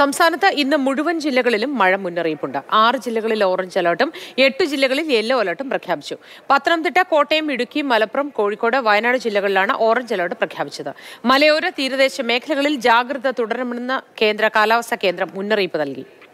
സംസ്ഥാനത്ത് ഇന്ന് മുഴുവൻ ജില്ലകളിലും മഴ മുന്നറിയിപ്പുണ്ട് ആറ് ജില്ലകളിൽ ഓറഞ്ച് അലർട്ടും എട്ട് ജില്ലകളിൽ യെല്ലോ അലർട്ടും പ്രഖ്യാപിച്ചു പത്തനംതിട്ട കോട്ടയം ഇടുക്കി മലപ്പുറം കോഴിക്കോട് വയനാട് ജില്ലകളിലാണ് ഓറഞ്ച് അലർട്ട് പ്രഖ്യാപിച്ചത് മലയോര തീരദേശ മേഖലകളിൽ ജാഗ്രത തുടരണമെന്ന് കേന്ദ്ര കാലാവസ്ഥാ കേന്ദ്രം മുന്നറിയിപ്പ് നൽകി